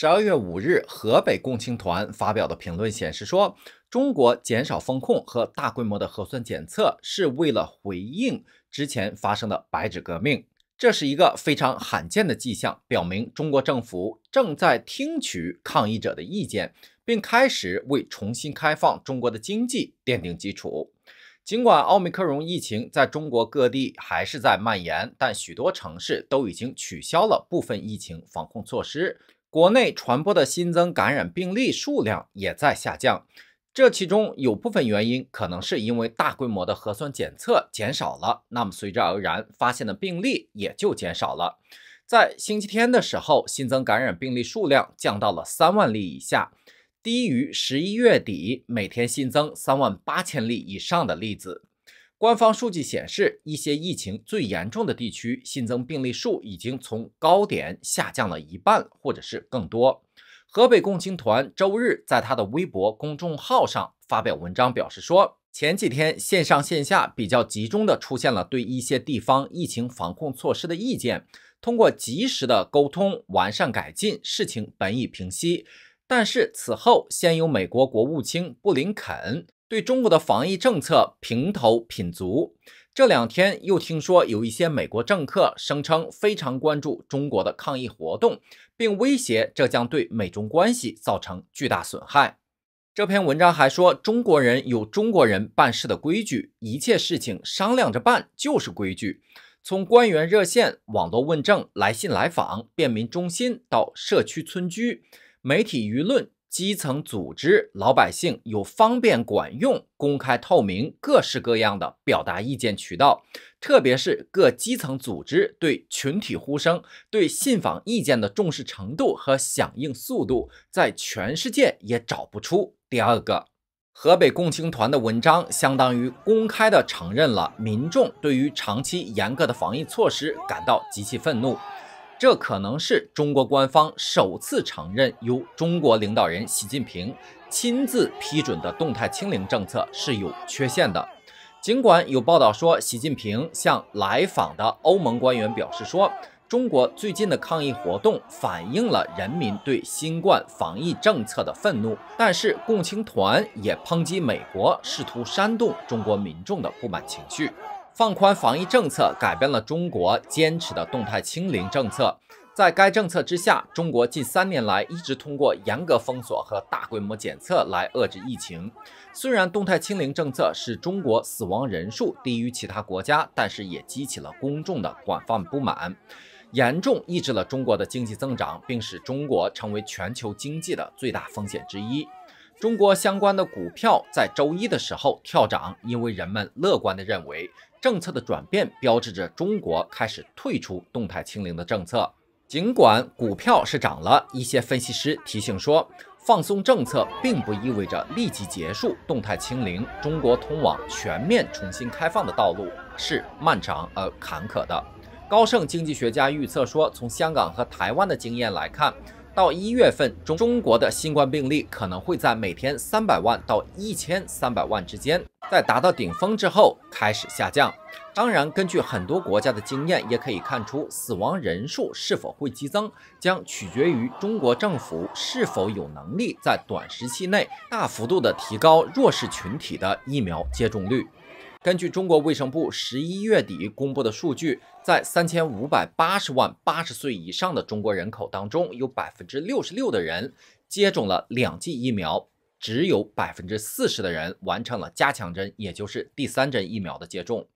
十二月五日，河北共青团发表的评论显示说，中国减少风控和大规模的核酸检测是为了回应之前发生的“白纸革命”。这是一个非常罕见的迹象，表明中国政府正在听取抗议者的意见，并开始为重新开放中国的经济奠定基础。尽管奥密克戎疫情在中国各地还是在蔓延，但许多城市都已经取消了部分疫情防控措施。国内传播的新增感染病例数量也在下降，这其中有部分原因可能是因为大规模的核酸检测减少了，那么随之而然发现的病例也就减少了。在星期天的时候，新增感染病例数量降到了三万例以下，低于十一月底每天新增三万八千例以上的例子。官方数据显示，一些疫情最严重的地区新增病例数已经从高点下降了一半或者是更多。河北共青团周日在他的微博公众号上发表文章，表示说，前几天线上线下比较集中的出现了对一些地方疫情防控措施的意见，通过及时的沟通完善改进，事情本已平息，但是此后先由美国国务卿布林肯。对中国的防疫政策评头品足，这两天又听说有一些美国政客声称非常关注中国的抗疫活动，并威胁这将对美中关系造成巨大损害。这篇文章还说，中国人有中国人办事的规矩，一切事情商量着办就是规矩。从官员热线、网络问政、来信来访、便民中心到社区村居、媒体舆论。基层组织、老百姓有方便、管用、公开、透明、各式各样的表达意见渠道，特别是各基层组织对群体呼声、对信访意见的重视程度和响应速度，在全世界也找不出。第二个，河北共青团的文章相当于公开地承认了民众对于长期严格的防疫措施感到极其愤怒。这可能是中国官方首次承认由中国领导人习近平亲自批准的动态清零政策是有缺陷的。尽管有报道说，习近平向来访的欧盟官员表示说，中国最近的抗议活动反映了人民对新冠防疫政策的愤怒，但是共青团也抨击美国试图煽动中国民众的不满情绪。放宽防疫政策改变了中国坚持的动态清零政策。在该政策之下，中国近三年来一直通过严格封锁和大规模检测来遏制疫情。虽然动态清零政策使中国死亡人数低于其他国家，但是也激起了公众的广泛不满，严重抑制了中国的经济增长，并使中国成为全球经济的最大风险之一。中国相关的股票在周一的时候跳涨，因为人们乐观地认为政策的转变标志着中国开始退出动态清零的政策。尽管股票是涨了，一些分析师提醒说，放松政策并不意味着立即结束动态清零。中国通往全面重新开放的道路是漫长而坎坷的。高盛经济学家预测说，从香港和台湾的经验来看。到一月份，中国的新冠病例可能会在每天三百万到一千三百万之间，在达到顶峰之后开始下降。当然，根据很多国家的经验，也可以看出死亡人数是否会激增，将取决于中国政府是否有能力在短时期内大幅度的提高弱势群体的疫苗接种率。根据中国卫生部十一月底公布的数据，在三千五百八十万八十岁以上的中国人口当中，有百分之六十六的人接种了两剂疫苗，只有百分之四十的人完成了加强针，也就是第三针疫苗的接种。